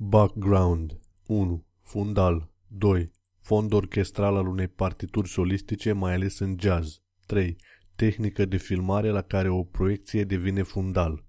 Background 1. Fundal 2. Fond orchestral al unei partituri solistice, mai ales în jazz. 3. Tehnică de filmare la care o proiecție devine fundal.